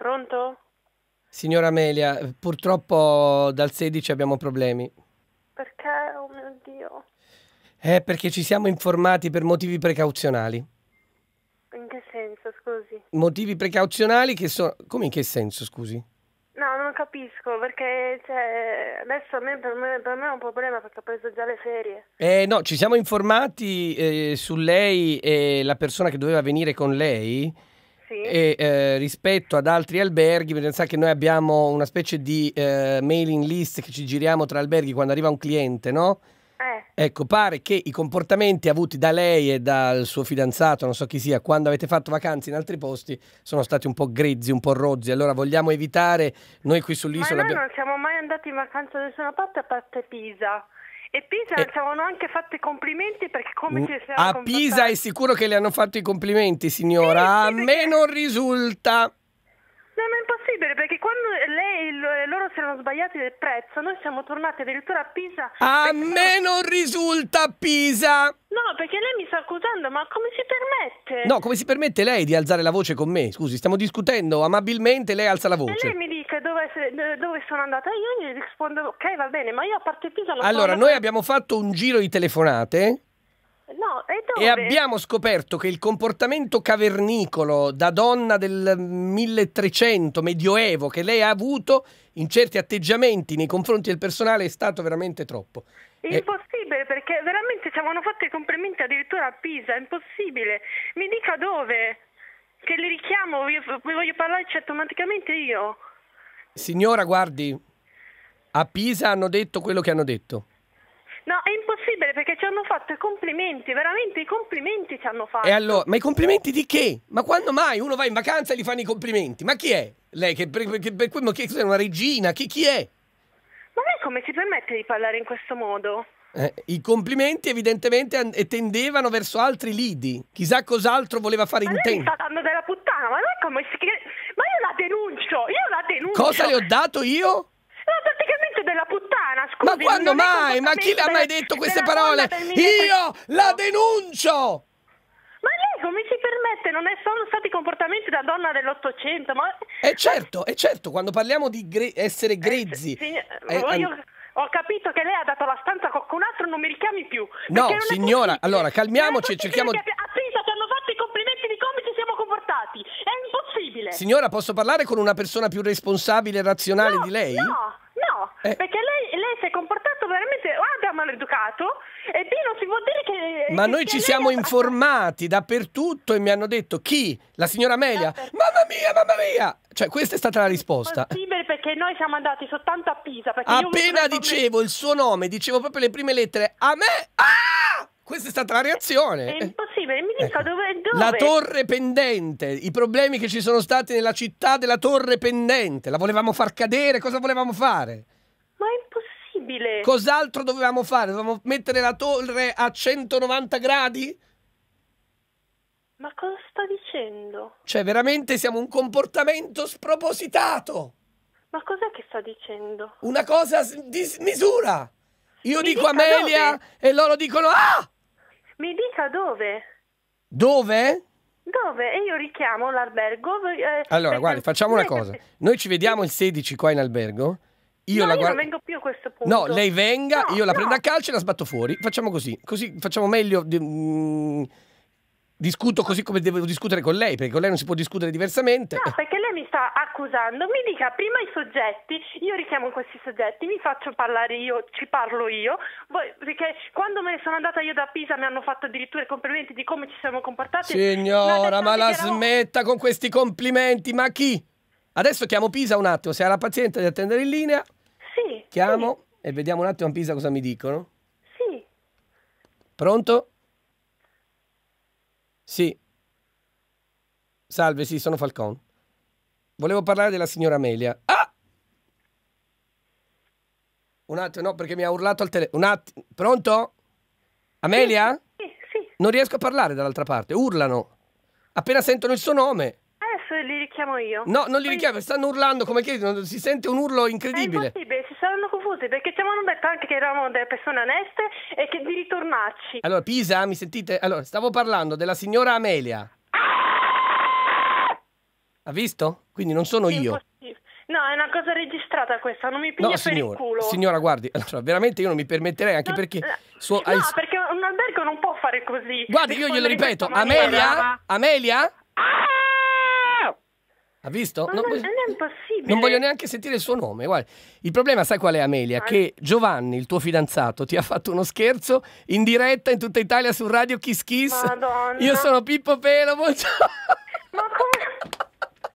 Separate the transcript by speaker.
Speaker 1: Pronto?
Speaker 2: Signora Amelia, purtroppo dal 16 abbiamo problemi.
Speaker 1: Perché? Oh mio Dio.
Speaker 2: Eh, perché ci siamo informati per motivi precauzionali.
Speaker 1: In che senso, scusi?
Speaker 2: Motivi precauzionali che sono... Come in che senso, scusi?
Speaker 1: No, non capisco, perché cioè, adesso a me, per, me, per me è un problema perché ho preso già le ferie.
Speaker 2: Eh, no, ci siamo informati eh, su lei e la persona che doveva venire con lei e eh, rispetto ad altri alberghi, pensate che noi abbiamo una specie di eh, mailing list che ci giriamo tra alberghi quando arriva un cliente, no? Eh. Ecco, pare che i comportamenti avuti da lei e dal suo fidanzato, non so chi sia, quando avete fatto vacanze in altri posti, sono stati un po' grezzi, un po' rozzi. Allora vogliamo evitare, noi qui sull'isola... Ma noi abbiamo... non
Speaker 1: siamo mai andati in vacanza da nessuna parte a parte Pisa. E Pisa eh. ci avevano anche fatto i complimenti perché come mm, ci siamo A comportati... Pisa è
Speaker 2: sicuro che le hanno fatto i complimenti, signora. Sì, sì, perché... A
Speaker 1: me non risulta. No, ma è impossibile perché quando lei, loro si erano sbagliati del prezzo, noi siamo tornati addirittura a Pisa. A me non risulta Pisa. No, perché lei mi sta accusando, ma come si permette? No,
Speaker 2: come si permette lei di alzare la voce con me? Scusi, stiamo discutendo amabilmente, lei alza la voce. E lei mi
Speaker 1: dice dove, dove, sono andata io gli rispondo ok va bene ma io a parte Pisa allora noi
Speaker 2: abbiamo fatto un giro di telefonate
Speaker 1: No, e, e, abbiamo
Speaker 2: scoperto che il comportamento cavernicolo da donna del 1300 medioevo che lei ha avuto in certi atteggiamenti nei confronti del personale è stato veramente troppo. Eh,
Speaker 1: impossibile, eh. perché veramente ci avevano fatto i complimenti addirittura a Pisa, è impossibile. Mi dica dove, che li richiamo, voglio, voglio parlarci automaticamente io
Speaker 2: signora, guardi, a Pisa hanno detto quello che hanno detto.
Speaker 1: No, è impossibile perché ci hanno fatto i complimenti, veramente i complimenti ci hanno fatto. E
Speaker 2: allora, ma i complimenti di che? Ma quando mai uno va in vacanza e gli fanno i complimenti? Ma chi è? Lei che per, quello che è una regina? Chi, chi è?
Speaker 1: Ma lei come si permette di parlare in questo modo?
Speaker 2: Eh, I complimenti evidentemente tendevano verso altri lidi. Chissà cos'altro voleva fare ma in tempo. Ma sta
Speaker 1: dando della puttana, ma non è come si... Ma io la denuncio, io la denuncio. Cosa le ho dato io? Ma praticamente della puttana, scusa. Ma quando mai? Ma chi le ha mai detto queste parole? Io la denuncio! Ma lei come si permette? Non è solo stati comportamenti da donna dell'Ottocento, ma... E eh, certo, è eh, certo, quando parliamo di gre essere eh, grezzi... Eh, signor, eh, voglio... ho capito che lei ha dato la stanza a qualcun altro, non mi richiami più. No,
Speaker 2: signora, allora calmiamoci e cerchiamo... Abbia...
Speaker 1: terribile. Signora,
Speaker 2: posso parlare con una persona più responsabile e razionale no, di lei? No,
Speaker 1: no, eh. perché lei, lei si è comportato veramente, guarda, maleducato. E B non si può dire che... Ma che noi ci
Speaker 2: siamo lei... informati dappertutto e mi hanno detto chi? La signora Amelia? Certo. Mamma
Speaker 1: mia, mamma mia!
Speaker 2: Cioè questa è stata la risposta. È
Speaker 1: possibile perché noi siamo andati soltanto a Pisa. Appena dicevo
Speaker 2: il suo nome, dicevo proprio le prime lettere, a me... Ah! Questa è stata la reazione. È impossibile
Speaker 1: scrivere, mi dica ecco. dove, dove, La torre
Speaker 2: pendente, i problemi che ci sono stati nella città della torre pendente, la volevamo far cadere, cosa volevamo fare? Ma
Speaker 1: è impossibile.
Speaker 2: Cos'altro dovevamo fare? Dovevamo mettere la torre a 190 gradi?
Speaker 1: Ma cosa sta dicendo?
Speaker 2: Cioè, veramente siamo un comportamento spropositato.
Speaker 1: Ma cos'è che sta dicendo? Una cosa
Speaker 2: di misura.
Speaker 1: Io Mi dico Amelia dove?
Speaker 2: e loro dicono ah!
Speaker 1: Mi dica dove?
Speaker 2: Dove?
Speaker 1: Dove? E io richiamo l'albergo. Eh, allora,
Speaker 2: guarda, facciamo una cosa. Noi ci vediamo il 16 qua in albergo. Io, no, la guardo... non
Speaker 1: vengo più a questo punto. No, lei
Speaker 2: venga, no, io la no. prendo a calcio e la sbatto fuori. Facciamo così. Così facciamo meglio. Di... Mm, discuto così come devo discutere con lei, perché con lei non si può discutere diversamente. No,
Speaker 1: perché lei mi sta accusando, mi dica prima i soggetti, io richiamo questi soggetti, mi faccio parlare io, ci parlo io, perché quando me ne sono andata io da Pisa mi hanno fatto addirittura i complimenti di come ci siamo comportati. Signora, ma la
Speaker 2: smetta con questi complimenti, ma chi? Adesso chiamo Pisa un attimo, se ha la pazienza di attendere in linea. Sì. Chiamo sì. e vediamo un attimo a Pisa cosa mi dicono. Sì. Pronto? Sì. Salve, sì, sono Falcon. Volevo parlare della signora Amelia. Ah! Un attimo, no, perché mi ha urlato al telefono. Un attimo. Pronto? Amelia? Sì, sì, sì. Non riesco a parlare dall'altra parte, urlano. Appena sentono il suo nome.
Speaker 1: Adesso li richiamo io. No, non li Poi...
Speaker 2: richiamo, stanno urlando come che si sente un urlo incredibile. È
Speaker 1: impossibile molto confusi perché ci avevano detto anche che eravamo delle persone oneste e che di ritornarci. Allora,
Speaker 2: Pisa, mi sentite? Allora, stavo parlando della signora Amelia. Ah! Ha visto? Quindi non sono io.
Speaker 1: No, è una cosa registrata questa, non mi piglia no, signora, il culo. Signora,
Speaker 2: guardi, allora, veramente io non mi permetterei, anche no, perché... Eh, suo, no, hai...
Speaker 1: perché un albergo non può fare così. Guardi, io glielo ripeto, Amelia,
Speaker 2: Amelia, ha visto? Ma non, non, voglio, è impossibile. Non voglio neanche sentire il suo nome. Guarda. Il problema, sai qual è, Amelia? Che Giovanni, il tuo fidanzato, ti ha fatto uno scherzo in diretta in tutta Italia su Radio Kiss Kiss. Madonna. Io sono Pippo Pelo. Ma come?